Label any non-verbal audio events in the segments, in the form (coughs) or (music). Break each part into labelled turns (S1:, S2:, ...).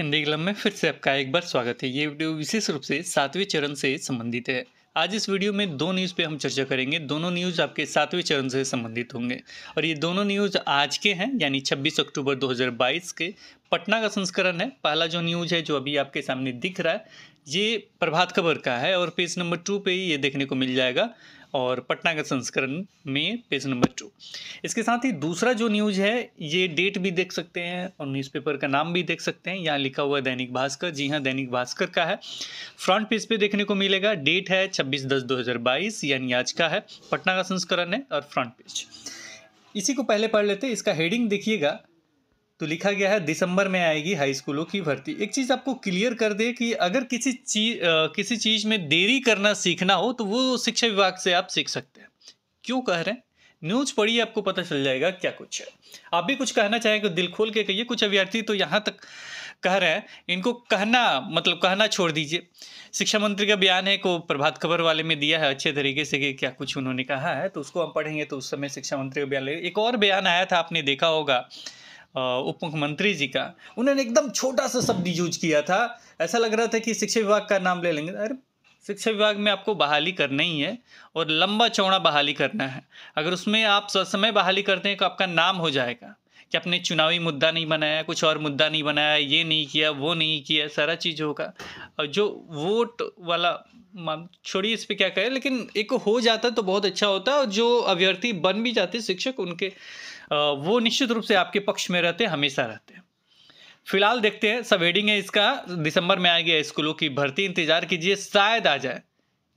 S1: Hindi club में फिर से आपका एक बार स्वागत है ये वीडियो विशेष रूप से सातवें चरण से संबंधित है आज इस वीडियो में दो न्यूज़ पे हम चर्चा करेंगे दोनों न्यूज़ आपके सातवें चरण से संबंधित होंगे और ये दोनों न्यूज़ आज के हैं यानी 26 अक्टूबर 2022 के पटना का संस्करण है पहला जो न्यूज़ है जो अभी आपके सामने दिख रहा है ये प्रभात खबर का है और पेज नंबर टू पे ये देखने को मिल जाएगा और पटना का संस्करण में पेज नंबर टू इसके साथ ही दूसरा जो न्यूज़ है ये डेट भी देख सकते हैं और न्यूज़पेपर का नाम भी देख सकते हैं यहाँ लिखा हुआ है दैनिक भास्कर जी हाँ दैनिक भास्कर का है फ्रंट पेज पे देखने को मिलेगा डेट है छब्बीस दस दो हज़ार बाईस यानी आज का है पटना का संस्करण है और फ्रंट पेज इसी को पहले पढ़ लेते हैं इसका हेडिंग देखिएगा तो लिखा गया है दिसंबर में आएगी हाई स्कूलों की भर्ती एक चीज़ आपको क्लियर कर दे कि अगर किसी चीज किसी चीज़ में देरी करना सीखना हो तो वो शिक्षा विभाग से आप सीख सकते हैं क्यों कह रहे हैं न्यूज पढ़िए आपको पता चल जाएगा क्या कुछ है आप भी कुछ कहना चाहेंगे दिल खोल के कहिए कुछ अभ्यर्थी तो यहाँ तक कह रहे हैं इनको कहना मतलब कहना छोड़ दीजिए शिक्षा मंत्री का बयान है को प्रभात खबर वाले में दिया है अच्छे तरीके से कि क्या कुछ उन्होंने कहा है तो उसको हम पढ़ेंगे तो उस समय शिक्षा मंत्री का बयान ले एक और बयान आया था आपने देखा होगा उप मुख्यमंत्री जी का उन्होंने एकदम छोटा सा शब्द यूज किया था ऐसा लग रहा था कि शिक्षा विभाग का नाम ले लेंगे अरे शिक्षा विभाग में आपको बहाली करना ही है और लंबा चौड़ा बहाली करना है अगर उसमें आप समय बहाली करते हैं तो आपका नाम हो जाएगा कि आपने चुनावी मुद्दा नहीं बनाया कुछ और मुद्दा नहीं बनाया ये नहीं किया वो नहीं किया सारा चीज़ होगा और जो वोट वाला छोड़िए इस पर क्या कहे लेकिन एक हो जाता तो बहुत अच्छा होता और जो अभ्यर्थी बन भी जाते शिक्षक उनके वो निश्चित रूप से आपके पक्ष में रहते हैं हमेशा रहते हैं फिलहाल देखते हैं सब हेडिंग है इसका दिसंबर में आ गया स्कूलों की भर्ती इंतजार कीजिए शायद आ जाए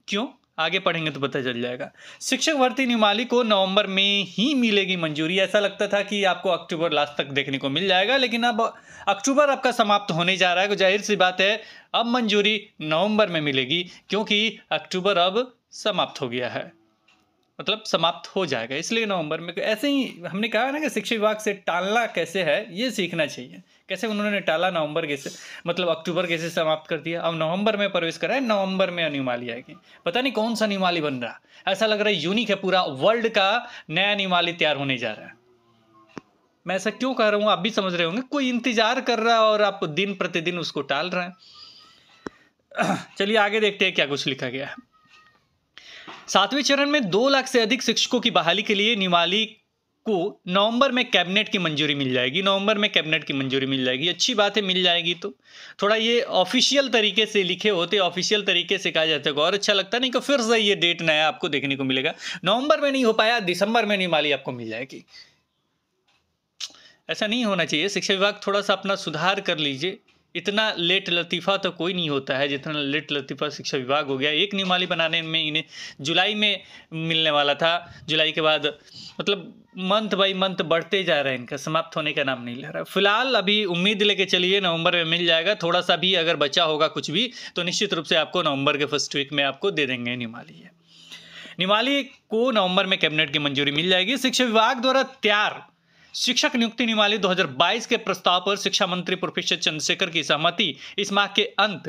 S1: क्यों आगे पढ़ेंगे तो पता चल जाएगा शिक्षक भर्ती निमाली को नवंबर में ही मिलेगी मंजूरी ऐसा लगता था कि आपको अक्टूबर लास्ट तक देखने को मिल जाएगा लेकिन अब अक्टूबर आपका समाप्त होने जा रहा है जाहिर सी बात है अब मंजूरी नवंबर में मिलेगी क्योंकि अक्टूबर अब समाप्त हो गया है मतलब समाप्त हो जाएगा इसलिए नवंबर में ऐसे ही हमने कहा ना कि शिक्षा विभाग से टालना कैसे है ये सीखना चाहिए कैसे उन्होंने टाला नवंबर कैसे मतलब अक्टूबर कैसे समाप्त कर दिया अब नवंबर में प्रवेश कराए नवंबर में अनिमाली आएगी पता नहीं कौन सा अनिमाली बन रहा ऐसा लग रहा है यूनिक है पूरा वर्ल्ड का नया अनिमाली तैयार होने जा रहा है मैं ऐसा क्यों कह रहा हूँ आप भी समझ रहे होंगे कोई इंतजार कर रहा है और आप दिन प्रतिदिन उसको टाल रहे हैं (clears throat) चलिए आगे देखते हैं क्या कुछ लिखा गया है सातवें चरण में दो लाख से अधिक शिक्षकों की बहाली के लिए निवाली को नवंबर में कैबिनेट की मंजूरी मिल जाएगी नवंबर में कैबिनेट की मंजूरी मिल जाएगी अच्छी बात है मिल जाएगी तो थोड़ा ये ऑफिशियल तरीके से लिखे होते ऑफिशियल तरीके से कहा जाता है और अच्छा लगता नहीं कि फिर से ये डेट नया आपको देखने को मिलेगा नवंबर में नहीं हो पाया दिसंबर में निमाली आपको मिल जाएगी ऐसा नहीं होना चाहिए शिक्षा विभाग थोड़ा सा अपना सुधार कर लीजिए इतना लेट लतीफ़ा तो कोई नहीं होता है जितना लेट लतीफ़ा शिक्षा विभाग हो गया एक नियमाली बनाने में इन्हें जुलाई में मिलने वाला था जुलाई के बाद मतलब मंथ बाई मंथ बढ़ते जा रहा है इनका समाप्त होने का नाम नहीं ले रहा है फिलहाल अभी उम्मीद लेके चलिए नवंबर में मिल जाएगा थोड़ा सा भी अगर बचा होगा कुछ भी तो निश्चित रूप से आपको नवंबर के फर्स्ट वीक में आपको दे देंगे निमाली निमाली को नवंबर में कैबिनेट की मंजूरी मिल जाएगी शिक्षा विभाग द्वारा तैयार शिक्षक नियुक्ति निमाली 2022 के प्रस्ताव पर शिक्षा मंत्री प्रोफेसर चंद्रशेखर की सहमति इस माह के अंत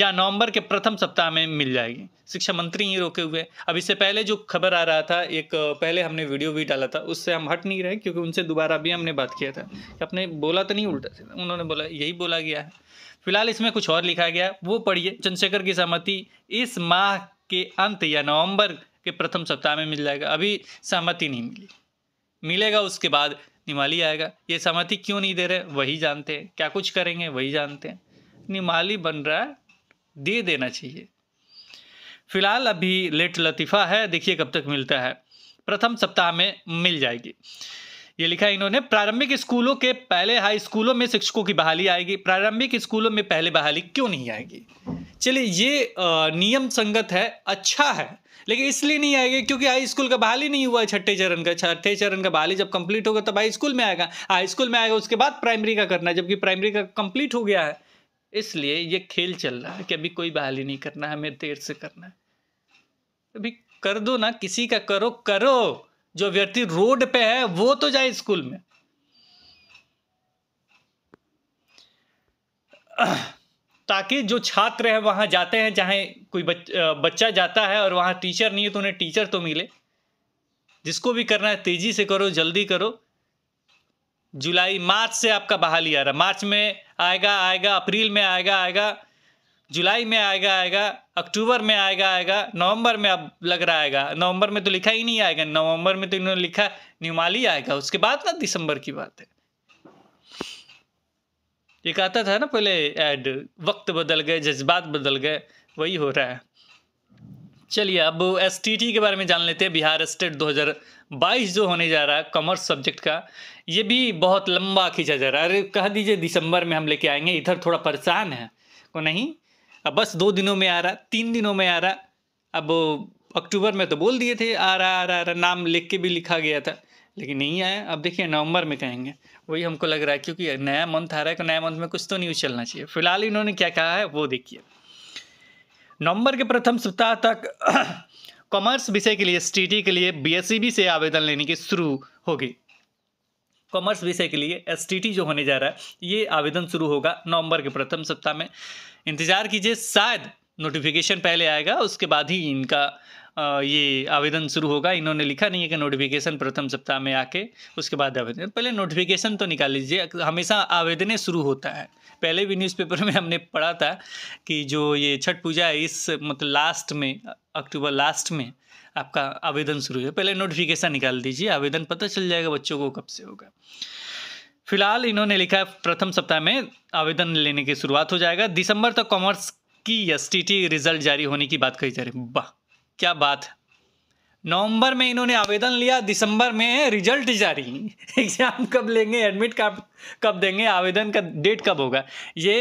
S1: या नवंबर के प्रथम सप्ताह में मिल जाएगी शिक्षा मंत्री ही रोके हुए अब इससे पहले जो खबर आ रहा था एक पहले हमने वीडियो भी डाला था उससे हम हट नहीं रहे क्योंकि उनसे दोबारा भी हमने बात किया था अपने बोला तो नहीं उल्टा था उन्होंने बोला यही बोला गया है फिलहाल इसमें कुछ और लिखा गया वो पढ़िए चंद्रशेखर की सहमति इस माह के अंत या नवंबर के प्रथम सप्ताह में मिल जाएगा अभी सहमति नहीं मिली मिलेगा उसके बाद निमाली आएगा ये सहमति क्यों नहीं दे रहे वही जानते हैं क्या कुछ करेंगे वही जानते हैं निमाली बन रहा है दे देना चाहिए फिलहाल अभी लेट लतीफ़ा है देखिए कब तक मिलता है प्रथम सप्ताह में मिल जाएगी ये लिखा है इन्होंने प्रारंभिक स्कूलों के पहले हाई स्कूलों में शिक्षकों की बहाली आएगी प्रारंभिक स्कूलों में पहले बहाली क्यों नहीं आएगी चलिए ये नियम संगत है अच्छा है लेकिन इसलिए नहीं आएगा क्योंकि हाई स्कूल का बहाली नहीं हुआ है छठे चरण का छठे चरण का बहाली जब कंप्लीट होगा तब हाई स्कूल में आएगा हाई स्कूल में आएगा उसके बाद प्राइमरी का करना है जबकि प्राइमरी का कंप्लीट हो गया है इसलिए ये खेल चल रहा है कि अभी कोई बहाली नहीं करना है हमें देर से करना है अभी कर दो ना किसी का करो करो जो व्यक्ति रोड पे है वो तो जाए स्कूल में ताकि जो छात्र है वहाँ जाते हैं चाहे कोई बच, बच्चा जाता है और वहाँ टीचर नहीं है तो उन्हें टीचर तो मिले जिसको भी करना है तेज़ी से करो जल्दी करो जुलाई मार्च से आपका बहाली आ रहा मार्च में आएगा आएगा अप्रैल में आएगा आएगा जुलाई में आएगा आएगा अक्टूबर में आएगा आएगा नवंबर में अब लग रहा आएगा नवंबर में तो लिखा ही नहीं आएगा नवंबर में तो इन्होंने लिखा न्यूमाली आएगा उसके बाद ना दिसंबर की बात है ये कहता था ना पहले ऐड वक्त बदल गए जज्बात बदल गए वही हो रहा है चलिए अब एस के बारे में जान लेते हैं बिहार स्टेट 2022 जो होने जा रहा है कॉमर्स सब्जेक्ट का ये भी बहुत लंबा खींचा जा रहा है अरे कह दीजिए दिसंबर में हम लेके आएंगे इधर थोड़ा परेशान है को नहीं अब बस दो दिनों में आ रहा तीन दिनों में आ रहा अब अक्टूबर में तो बोल दिए थे आ रहा आ रहा आ रहा नाम लिख के भी लिखा गया था लेकिन नहीं आया अब देखिए नवंबर में कहेंगे वही हमको लग रहा है क्योंकि नया मंथ आ रहा है तो नया मंथ में कुछ तो न्यूज़ चलना चाहिए फिलहाल इन्होंने क्या कहा है वो देखिए नवंबर के प्रथम सप्ताह तक कॉमर्स (clears throat) विषय के लिए एस के लिए बी e से आवेदन लेने की शुरू होगी कॉमर्स विषय के लिए एस जो होने जा रहा है ये आवेदन शुरू होगा नवंबर के प्रथम सप्ताह में इंतज़ार कीजिए शायद नोटिफिकेशन पहले आएगा उसके बाद ही इनका ये आवेदन शुरू होगा इन्होंने लिखा नहीं है कि नोटिफिकेशन प्रथम सप्ताह में आके उसके बाद आवेदन पहले नोटिफिकेशन तो निकाल लीजिए हमेशा आवेदन शुरू होता है पहले भी न्यूज़पेपर में हमने पढ़ा था कि जो ये छठ पूजा है इस मतलब लास्ट में अक्टूबर लास्ट में आपका आवेदन शुरू है पहले नोटिफिकेशन निकाल दीजिए आवेदन पता चल जाएगा बच्चों को कब से होगा फिलहाल इन्होंने लिखा है प्रथम सप्ताह में आवेदन लेने की शुरुआत हो जाएगा दिसंबर तक तो कॉमर्स की एस रिजल्ट जारी होने की बात कही जा रही वाह क्या बात नवंबर में इन्होंने आवेदन लिया दिसंबर में रिजल्ट जारी (laughs) एग्ज़ाम कब लेंगे एडमिट कब कब देंगे आवेदन का डेट कब होगा ये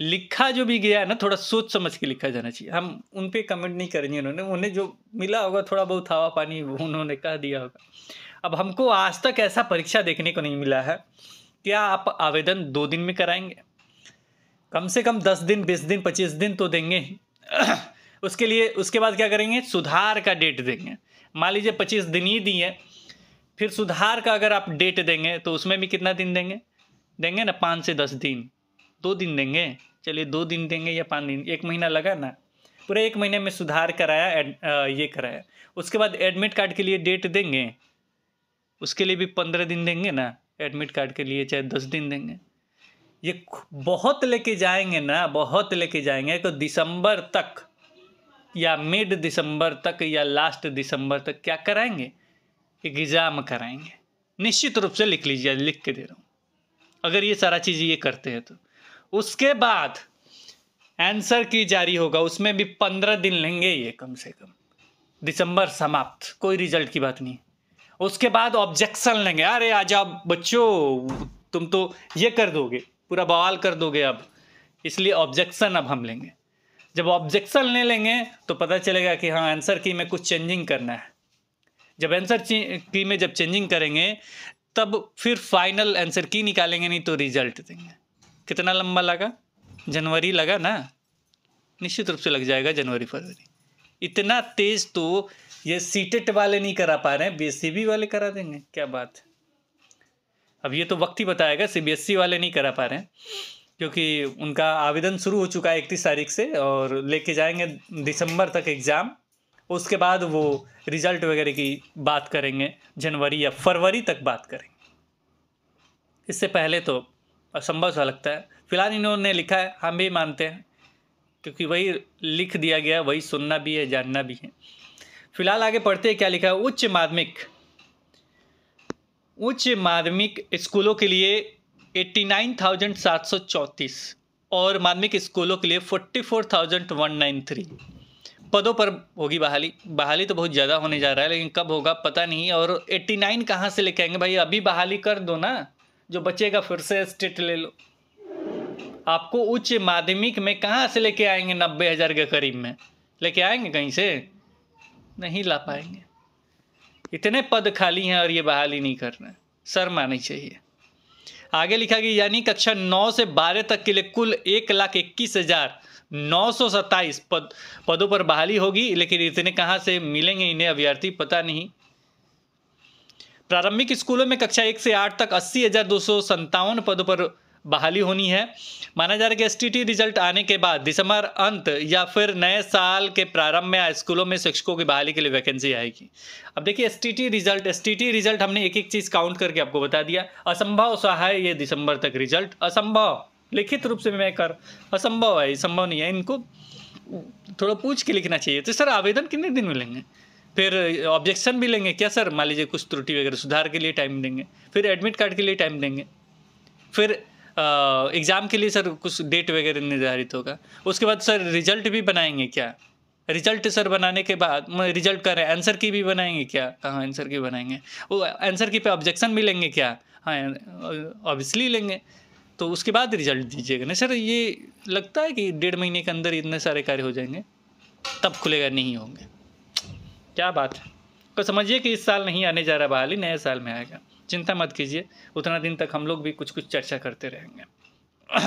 S1: लिखा जो भी गया है ना थोड़ा सोच समझ के लिखा जाना चाहिए हम उन पर कमेंट नहीं करेंगे उन्होंने उन्हें जो मिला होगा थोड़ा बहुत हवा पानी उन्होंने कह दिया होगा अब हमको आज तक ऐसा परीक्षा देखने को नहीं मिला है क्या आप आवेदन दो दिन में कराएंगे कम से कम दस दिन बीस दिन पच्चीस दिन तो देंगे ही (clears throat) उसके लिए उसके बाद क्या करेंगे सुधार का डेट देंगे मान लीजिए पच्चीस दिन ही दिए फिर सुधार का अगर आप डेट देंगे तो उसमें भी कितना दिन देंगे देंगे ना पाँच से दस दिन दो दिन देंगे चलिए दो दिन देंगे या पाँच दिन एक महीना लगा ना पूरे एक महीने में सुधार कराया एड, आ, ये कराया उसके बाद एडमिट कार्ड के लिए डेट देंगे उसके लिए भी पंद्रह दिन देंगे ना एडमिट कार्ड के लिए चाहे दस दिन देंगे ये बहुत लेके जाएंगे ना बहुत लेके जाएंगे तो दिसंबर तक या मिड दिसंबर तक या लास्ट दिसंबर तक क्या कराएंगे एग्ज़ाम कराएंगे निश्चित रूप से लिख लीजिए लिख के दे रहा हूँ अगर ये सारा चीज़ ये करते हैं तो उसके बाद आंसर की जारी होगा उसमें भी पंद्रह दिन लेंगे ये कम से कम दिसंबर समाप्त कोई रिजल्ट की बात नहीं उसके बाद ऑब्जेक्शन लेंगे अरे आज आप बच्चों तुम तो ये कर दोगे पूरा बवाल कर दोगे अब इसलिए ऑब्जेक्शन अब हम लेंगे जब ऑब्जेक्शन ले लेंगे तो पता चलेगा कि हाँ आंसर की में कुछ चेंजिंग करना है जब आंसर की में जब चेंजिंग करेंगे तब फिर फाइनल आंसर की निकालेंगे नहीं तो रिजल्ट देंगे कितना लंबा लगा जनवरी लगा ना निश्चित रूप से लग जाएगा जनवरी फरवरी इतना तेज तो ये सीटेट e वाले नहीं करा पा रहे हैं बी वाले करा देंगे क्या बात अब ये तो वक्त ही बताएगा सी वाले नहीं करा पा रहे हैं क्योंकि उनका आवेदन शुरू हो चुका है इकतीस तारीख से और लेके जाएंगे दिसंबर तक एग्ज़ाम उसके बाद वो रिज़ल्ट वगैरह की बात करेंगे जनवरी या फरवरी तक बात करेंगे इससे पहले तो असंभव सा लगता है फिलहाल इन्होंने लिखा है हम भी मानते हैं क्योंकि वही लिख दिया गया वही सुनना भी है जानना भी है फिलहाल आगे पढ़ते हैं क्या लिखा है उच्च माध्यमिक उच्च माध्यमिक स्कूलों के लिए 89,734 और माध्यमिक स्कूलों के लिए 44,193 पदों पर होगी बहाली बहाली तो बहुत ज़्यादा होने जा रहा है लेकिन कब होगा पता नहीं और 89 कहाँ से लेके आएंगे भाई अभी बहाली कर दो ना जो बचेगा फिर से स्टेट ले लो आपको उच्च माध्यमिक में कहाँ से लेके आएंगे नब्बे हज़ार के करीब में लेके आएंगे कहीं से नहीं ला पाएंगे इतने पद खाली हैं और ये बहाली नहीं करना शर्म आनी चाहिए आगे लिखा कि यानी कक्षा नौ से बारह तक के लिए कुल एक लाख इक्कीस हजार नौ सौ सत्ताईस पद पदों पर बहाली होगी लेकिन इतने कहाँ से मिलेंगे इन्हें अभ्यर्थी पता नहीं प्रारंभिक स्कूलों में कक्षा एक से आठ तक अस्सी हजार दो सौ संतावन पदों पर बहाली होनी है माना जा रहा है कि एसटीटी रिजल्ट आने के बाद दिसंबर अंत या फिर नए साल के प्रारंभ में स्कूलों में शिक्षकों की बहाली के लिए वैकेंसी आएगी अब देखिए एसटीटी रिजल्ट एसटीटी रिजल्ट हमने एक एक चीज़ काउंट करके आपको बता दिया असंभव सा है ये दिसंबर तक रिजल्ट असंभव लिखित रूप से मैं कर असंभव है संभव नहीं है इनको थोड़ा पूछ के लिखना चाहिए तो सर आवेदन कितने दिन में लेंगे फिर ऑब्जेक्शन भी लेंगे क्या सर मान लीजिए कुछ त्रुटि वगैरह सुधार के लिए टाइम देंगे फिर एडमिट कार्ड के लिए टाइम देंगे फिर एग्ज़ाम के लिए सर कुछ डेट वगैरह निर्धारित होगा उसके बाद सर रिजल्ट भी बनाएंगे क्या रिजल्ट सर बनाने के बाद रिजल्ट कर रहे हैं आंसर की भी बनाएंगे क्या हाँ आंसर की बनाएंगे वो आंसर की पे ऑब्जेक्शन भी लेंगे क्या हाँ ऑब्वियसली लेंगे तो उसके बाद रिजल्ट दीजिएगा ना सर ये लगता है कि डेढ़ महीने के अंदर इतने सारे कार्य हो जाएंगे तब खुलेगा नहीं होंगे क्या बात है तो समझिए कि इस साल नहीं आने जा रहा बहाली नए साल में आएगा चिंता मत कीजिए उतना दिन तक हम लोग भी कुछ कुछ चर्चा करते रहेंगे (coughs)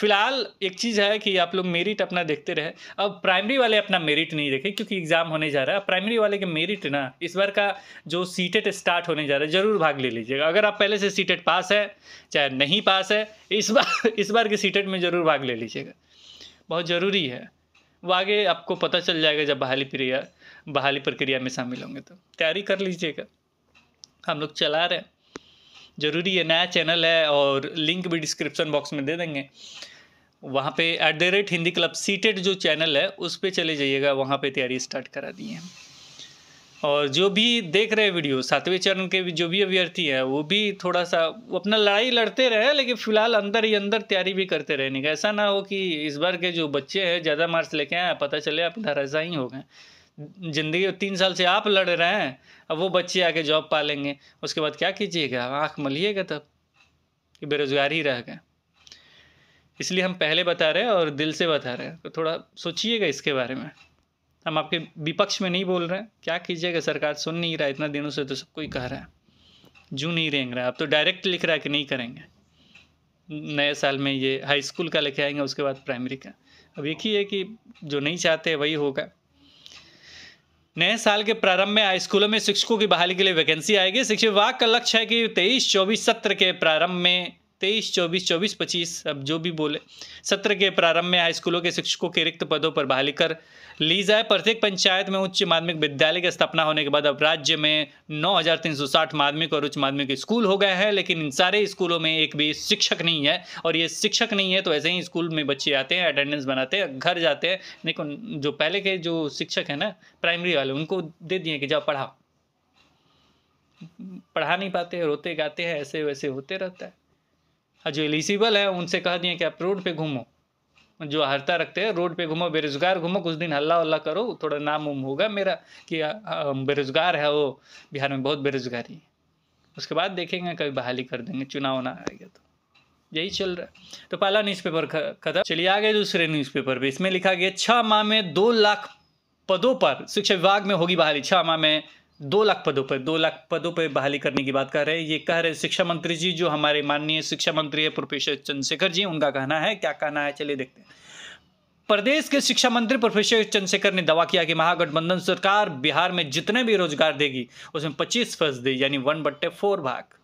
S1: फिलहाल एक चीज़ है कि आप लोग मेरिट अपना देखते रहे अब प्राइमरी वाले अपना मेरिट नहीं देखे क्योंकि एग्ज़ाम होने जा रहा है प्राइमरी वाले के मेरिट ना इस बार का जो सीटेट स्टार्ट होने जा रहा है ज़रूर भाग ले लीजिएगा अगर आप पहले से सीटेट पास है चाहे नहीं पास है इस बार (laughs) इस बार के सीटेट में ज़रूर भाग ले लीजिएगा बहुत ज़रूरी है वो आगे आपको पता चल जाएगा जब बहाली प्रक्रिया बहाली प्रक्रिया में शामिल होंगे तो तैयारी कर लीजिएगा हम लोग चला रहे हैं ज़रूरी है नया चैनल है और लिंक भी डिस्क्रिप्शन बॉक्स में दे देंगे वहाँ पे at the rate Hindi club seated जो चैनल है उस पर चले जाइएगा वहाँ पे तैयारी स्टार्ट करा दी है और जो भी देख रहे हैं वीडियो सातवें चरण के भी जो भी अभ्यर्थी है वो भी थोड़ा सा वो अपना लड़ाई लड़ते रहे लेकिन फ़िलहाल अंदर ही अंदर तैयारी भी करते रहने का ऐसा ना हो कि इस बार के जो बच्चे हैं ज़्यादा मार्क्स लेके आए पता चले आप ही हो गए ज़िंदगी में तीन साल से आप लड़ रहे हैं अब वो बच्चे आके जॉब पा लेंगे उसके बाद क्या कीजिएगा आँख मलिएगा तब कि बेरोज़गार ही रह गए इसलिए हम पहले बता रहे हैं और दिल से बता रहे हैं तो थोड़ा सोचिएगा इसके बारे में हम आपके विपक्ष में नहीं बोल रहे हैं क्या कीजिएगा सरकार सुन नहीं रहा इतना दिनों से तो सब कोई कह रहा है जू नहीं रेंग रहा अब तो डायरेक्ट लिख रहा है कि नहीं करेंगे नए साल में ये हाई स्कूल का लेके आएंगे उसके बाद प्राइमरी का अब एक ही है कि जो नहीं चाहते वही होगा नए साल के प्रारंभ में हाई स्कूलों में शिक्षकों की बहाली के लिए वैकेंसी आएगी शिक्षा विभाग का लक्ष्य है कि तेईस चौबीस सत्र के प्रारंभ में तेईस चौबीस चौबीस पच्चीस अब जो भी बोले सत्र के प्रारंभ में हाई स्कूलों के शिक्षकों के रिक्त पदों पर बहाली कर ली जाए प्रत्येक पंचायत में उच्च माध्यमिक विद्यालय की स्थापना होने के बाद अब राज्य में नौ हजार तीन सौ साठ माध्यमिक और उच्च माध्यमिक स्कूल हो गए हैं लेकिन इन सारे स्कूलों में एक भी शिक्षक नहीं है और ये शिक्षक नहीं है तो ऐसे ही स्कूल में बच्चे आते हैं अटेंडेंस बनाते हैं घर जाते हैं लेकिन जो पहले के जो शिक्षक हैं ना प्राइमरी वाले उनको दे दिए कि जाओ पढ़ाओ पढ़ा नहीं पाते रोते गाते हैं ऐसे वैसे होते रहता है हाँ जो एलिजिबल है उनसे कह दिए कि आप रोड पे घूमो जो हरता रखते हैं रोड पे घूमो बेरोजगार घूमो कुछ दिन हल्ला उल्ला करो थोड़ा नाम उम होगा मेरा कि बेरोजगार है वो बिहार में बहुत बेरोजगारी है उसके बाद देखेंगे कभी बहाली कर देंगे चुनाव ना आएगा तो यही चल रहा है तो पहला न्यूज़पेपर खत्म चलिए आगे दूसरे न्यूज़पेपर पे इसमें लिखा गया छः माह में दो लाख पदों पर शिक्षा विभाग में होगी बहाली छः माह में दो लाख पदों पर दो लाख पदों पर बहाली करने की बात कर रहे हैं ये कह रहे शिक्षा मंत्री जी जो हमारे माननीय शिक्षा मंत्री है प्रोफेसर चंद्रशेखर जी उनका कहना है क्या कहना है चलिए देखते हैं प्रदेश के शिक्षा मंत्री प्रोफेसर चंद्रशेखर ने दावा किया कि महागठबंधन सरकार बिहार में जितने भी रोजगार देगी उसमें पच्चीस दे यानी वन बट्टे फोर भाग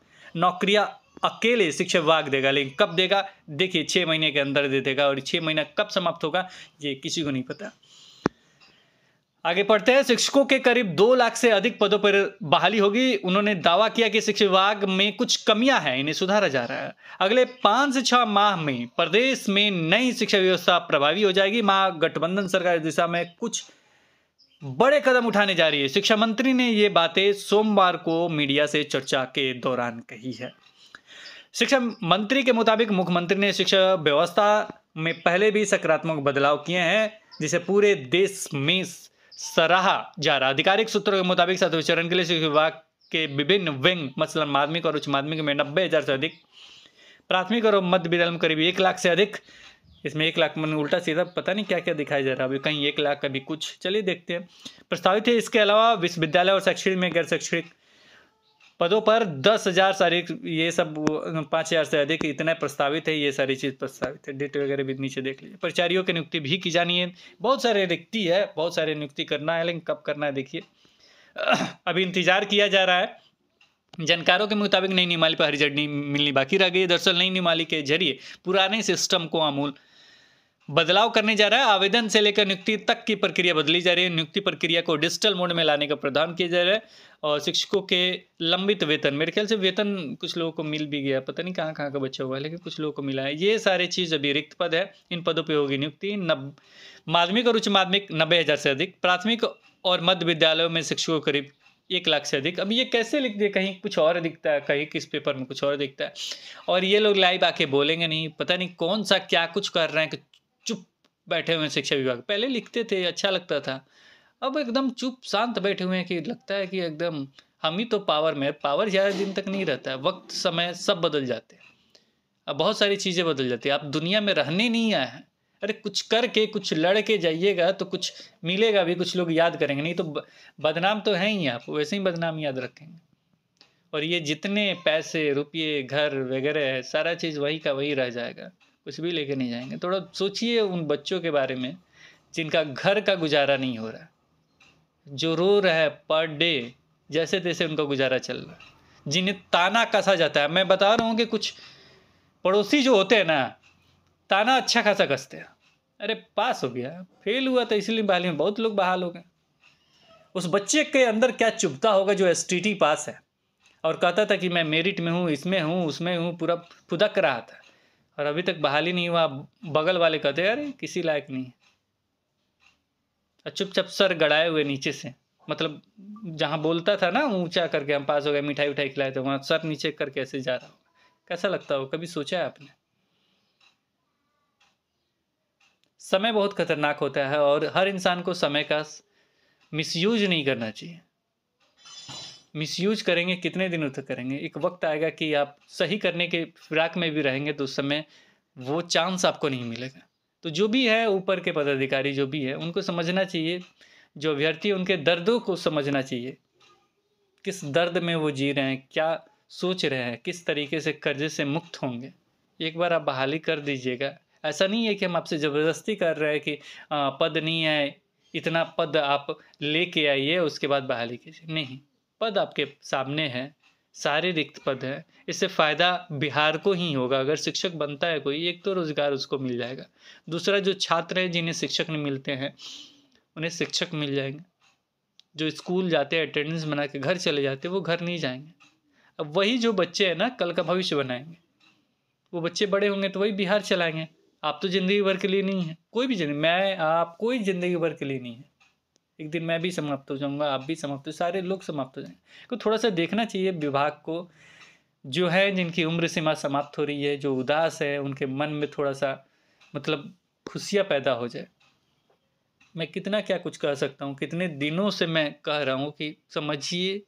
S1: नौकरियां अकेले शिक्षा विभाग देगा लेकिन कब देगा देखिए छह महीने के अंदर दे देगा और छह महीना कब समाप्त होगा ये किसी को नहीं पता आगे पढ़ते हैं शिक्षकों के करीब दो लाख से अधिक पदों पर बहाली होगी उन्होंने दावा किया कि शिक्षा विभाग में कुछ कमियां हैं इन्हें सुधारा जा रहा है अगले पांच से छह माह में प्रदेश में नई शिक्षा व्यवस्था प्रभावी हो जाएगी महागठबंधन सरकार इस दिशा में कुछ बड़े कदम उठाने जा रही है शिक्षा मंत्री ने ये बातें सोमवार को मीडिया से चर्चा के दौरान कही है शिक्षा मंत्री के मुताबिक मुख्यमंत्री ने शिक्षा व्यवस्था में पहले भी सकारात्मक बदलाव किए हैं जिसे पूरे देश में सराहा जा रहा आधिकारिक सूत्रों के मुताबिक सातवें चरण के लिए शिक्षा विभाग के विभिन्न विंग मतलब माध्यमिक और उच्च माध्यमिक में नब्बे हज़ार से अधिक प्राथमिक और मध्य विद्यालय में करीब एक लाख से अधिक इसमें एक लाख मन उल्टा सीधा पता नहीं क्या क्या दिखाई जा रहा है अभी कहीं एक लाख कभी कुछ चलिए देखते हैं प्रस्तावित है इसके अलावा विश्वविद्यालय और शैक्षणिक में गैर शैक्षणिक पदों पर दस हजार सारी ये सब पाँच हजार से अधिक इतने प्रस्तावित है ये सारी चीज़ प्रस्तावित है डेट वगैरह भी नीचे देख लीजिए परिचारियों की नियुक्ति भी की जानी है बहुत सारे रिक्ति है बहुत सारे नियुक्ति करना है लेकिन कब करना है देखिए (clears throat) अभी इंतजार किया जा रहा है जानकारों के मुताबिक नई निमाली पर हरी झंडी मिलनी बाकी रह गई दरअसल नई निमाली के जरिए पुराने सिस्टम को अमूल बदलाव करने जा रहा है आवेदन से लेकर नियुक्ति तक की प्रक्रिया बदली जा रही है नियुक्ति प्रक्रिया को डिजिटल मोड में लाने का प्रदान किया जा रहा है और शिक्षकों के लंबित वेतन मेरे ख्याल से वेतन कुछ लोगों को मिल भी गया पता नहीं कहाँ कहाँ का बच्चा हुआ है लेकिन कुछ लोगों को मिला है ये सारे चीज़ अभी रिक्त पद है इन पदों पर होगी नियुक्ति नब माध्यमिक और उच्च माध्यमिक नब्बे हज़ार से अधिक प्राथमिक और मध्य विद्यालयों में शिक्षकों करीब एक लाख से अधिक अब ये कैसे लिख दिए कहीं कुछ और दिखता है कहीं किस पेपर में कुछ और दिखता है और ये लोग लाइव आके बोलेंगे नहीं पता नहीं कौन सा क्या कुछ कर रहे हैं चुप बैठे हुए हैं शिक्षा विभाग पहले लिखते थे अच्छा लगता था अब एकदम चुप शांत बैठे हुए हैं कि लगता है कि एकदम हम ही तो पावर में पावर ज़्यादा दिन तक नहीं रहता है वक्त समय सब बदल जाते हैं अब बहुत सारी चीज़ें बदल जाती है आप दुनिया में रहने नहीं आए हैं अरे कुछ करके कुछ लड़ के जाइएगा तो कुछ मिलेगा भी कुछ लोग याद करेंगे नहीं तो बदनाम तो है ही आप वैसे ही बदनाम याद रखेंगे और ये जितने पैसे रुपये घर वगैरह है सारा चीज़ वही का वही रह जाएगा कुछ भी लेके नहीं जाएंगे थोड़ा सोचिए उन बच्चों के बारे में जिनका घर का गुजारा नहीं हो रहा जो रो रहा है पर डे जैसे तैसे उनका गुजारा चल रहा है जिन्हें ताना कसा जाता है मैं बता रहा हूँ कि कुछ पड़ोसी जो होते हैं ना ताना अच्छा खासा कसते हैं अरे पास हो गया फेल हुआ तो इसलिए बहाली में बहुत लोग बहाल हो गए उस बच्चे के अंदर क्या चुभता होगा जो एस पास है और कहता था कि मैं मेरिट में हूँ इसमें हूँ उसमें हूँ पूरा फुदक रहा था और अभी तक बहाली नहीं हुआ बगल वाले कहते अरे किसी लायक नहीं चुपचाप सर गड़ाए हुए नीचे से मतलब जहाँ बोलता था ना ऊंचा करके हम पास हो गए मिठाई उठाई खिलाए थे वहाँ सर नीचे करके ऐसे जा रहा होगा कैसा लगता हो कभी सोचा है आपने समय बहुत खतरनाक होता है और हर इंसान को समय का मिसयूज नहीं करना चाहिए मिसयूज करेंगे कितने दिनों तक करेंगे एक वक्त आएगा कि आप सही करने के फिराक में भी रहेंगे तो उस समय वो चांस आपको नहीं मिलेगा तो जो भी है ऊपर के पदाधिकारी जो भी है उनको समझना चाहिए जो अभ्यर्थी उनके दर्दों को समझना चाहिए किस दर्द में वो जी रहे हैं क्या सोच रहे हैं किस तरीके से कर्जे से मुक्त होंगे एक बार आप बहाली कर दीजिएगा ऐसा नहीं है कि हम आपसे ज़बरदस्ती कर रहे हैं कि हाँ, पद नहीं है इतना पद आप लेके आइए उसके बाद बहाली कीजिए नहीं पद आपके सामने हैं सारे रिक्त पद हैं इससे फ़ायदा बिहार को ही होगा अगर शिक्षक बनता है कोई एक तो रोज़गार उसको मिल जाएगा दूसरा जो छात्र हैं जिन्हें शिक्षक नहीं मिलते हैं उन्हें शिक्षक मिल जाएंगे जो स्कूल जाते हैं अटेंडेंस बना के घर चले जाते हैं वो घर नहीं जाएंगे अब वही जो बच्चे हैं ना कल का भविष्य बनाएंगे वो बच्चे बड़े होंगे तो वही बिहार चलाएंगे आप तो ज़िंदगी भर के लिए नहीं है कोई भी जिंदगी मैं आप कोई ज़िंदगी भर के लिए नहीं है एक दिन मैं भी समाप्त हो जाऊंगा आप भी समाप्त हो सारे लोग समाप्त हो जाएंगे तो थोड़ा सा देखना चाहिए विभाग को जो है जिनकी उम्र सीमा समाप्त हो रही है जो उदास है उनके मन में थोड़ा सा मतलब खुशियाँ पैदा हो जाए मैं कितना क्या कुछ कह सकता हूँ कितने दिनों से मैं कह रहा हूँ कि समझिए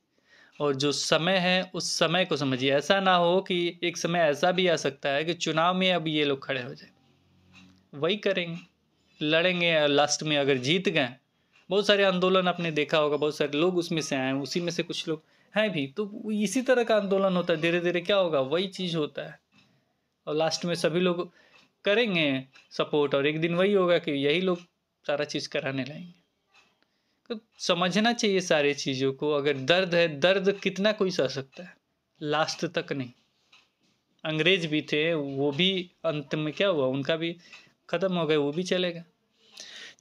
S1: और जो समय है उस समय को समझिए ऐसा ना हो कि एक समय ऐसा भी आ सकता है कि चुनाव में अब ये लोग खड़े हो जाए वही करेंगे लड़ेंगे लास्ट में अगर जीत गए बहुत सारे आंदोलन आपने देखा होगा बहुत सारे लोग उसमें से आए हैं उसी में से कुछ लोग हैं भी तो इसी तरह का आंदोलन होता है धीरे धीरे क्या होगा वही चीज़ होता है और लास्ट में सभी लोग करेंगे सपोर्ट और एक दिन वही होगा कि यही लोग सारा चीज़ कराने लाएंगे तो समझना चाहिए सारे चीज़ों को अगर दर्द है दर्द कितना कोई सह सकता है लास्ट तक नहीं अंग्रेज भी थे वो भी अंत में क्या हुआ उनका भी ख़त्म हो गए वो भी चलेगा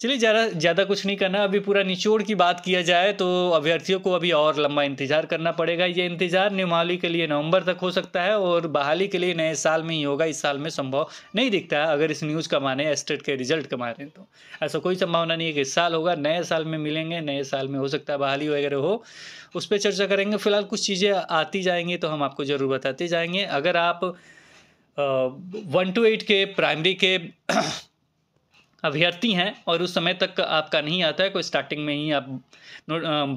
S1: चलिए ज़्यादा ज़्यादा कुछ नहीं करना अभी पूरा निचोड़ की बात किया जाए तो अभ्यर्थियों को अभी और लंबा इंतज़ार करना पड़ेगा ये इंतज़ार निमाली के लिए नवंबर तक हो सकता है और बहाली के लिए नए साल में ही होगा इस साल में संभव नहीं दिखता है अगर इस न्यूज़ का माने स्टेट के रिजल्ट का माने तो ऐसा कोई संभावना नहीं है कि इस साल होगा नए साल में मिलेंगे नए साल में हो सकता है बहाली वगैरह हो उस पर चर्चा करेंगे फिलहाल कुछ चीज़ें आती जाएंगी तो हम आपको ज़रूर बताते जाएंगे अगर आप वन टू एट के प्राइमरी के अभ्यर्थी हैं और उस समय तक आपका नहीं आता है कोई स्टार्टिंग में ही आप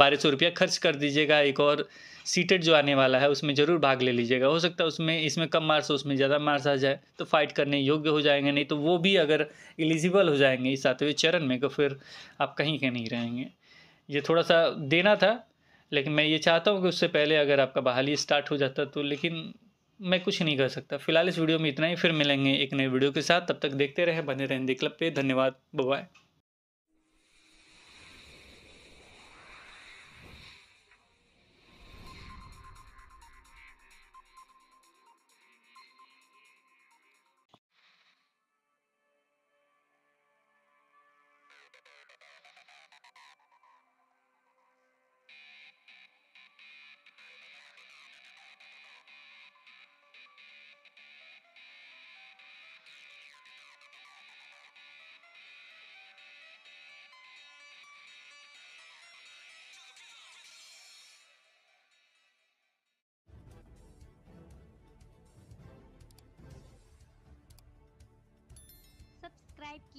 S1: बारह सौ रुपया खर्च कर दीजिएगा एक और सीटेड जो आने वाला है उसमें ज़रूर भाग ले लीजिएगा हो सकता है उसमें इसमें कम मार्क्स हो उसमें ज़्यादा मार्क्स आ जाए तो फाइट करने योग्य हो जाएंगे नहीं तो वो भी अगर एलिजिबल हो जाएंगे इस सातवें चरण में तो फिर आप कहीं के नहीं रहेंगे ये थोड़ा सा देना था लेकिन मैं ये चाहता हूँ कि उससे पहले अगर आपका बहाली स्टार्ट हो जाता तो लेकिन मैं कुछ नहीं कर सकता फिलहाल इस वीडियो में इतना ही फिर मिलेंगे एक नए वीडियो के साथ तब तक देखते रहे बने रहें दी क्लब पे धन्यवाद बाय